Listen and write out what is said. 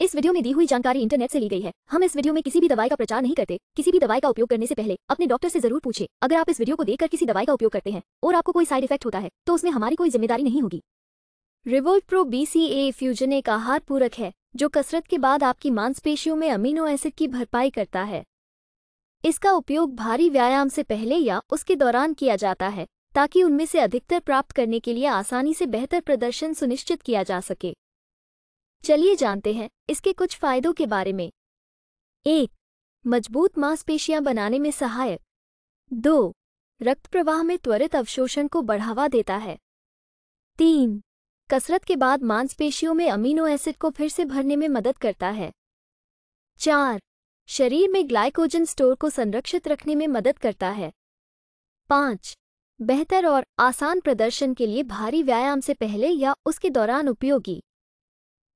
इस वीडियो में दी हुई जानकारी इंटरनेट से ली गई है हम इस वीडियो में किसी भी दवाई का प्रचार नहीं करते किसी भी दवाई का उपयोग करने से पहले अपने डॉक्टर से जरूर पूछे अगर आप इस वीडियो को देखकर किसी दवाई का उपयोग करते हैं और आपको कोई साइड इफेक्ट होता है तो उसमें हमारी कोई जिम्मेदारी नहीं होगी Revolt Pro B C A Fusion एक आहार पूरक है जो कसरत के बाद आपकी मांसपेशियों में अमीनो एसिड की भरपाई करता है इसका उपयोग भारी व्यायाम से पहले या उसके दौरान किया जाता है ताकि उनमें से अधिकतर प्राप्त करने के लिए आसानी से बेहतर प्रदर्शन सुनिश्चित किया जा सके चलिए जानते हैं इसके कुछ फायदों के बारे में एक मजबूत मांसपेशियां बनाने में सहायक दो रक्त प्रवाह में त्वरित अवशोषण को बढ़ावा देता है तीन कसरत के बाद मांसपेशियों में अमीनो एसिड को फिर से भरने में मदद करता है चार शरीर में ग्लाइकोजन स्टोर को संरक्षित रखने में मदद करता है पाँच बेहतर और आसान प्रदर्शन के लिए भारी व्यायाम से पहले या उसके दौरान उपयोगी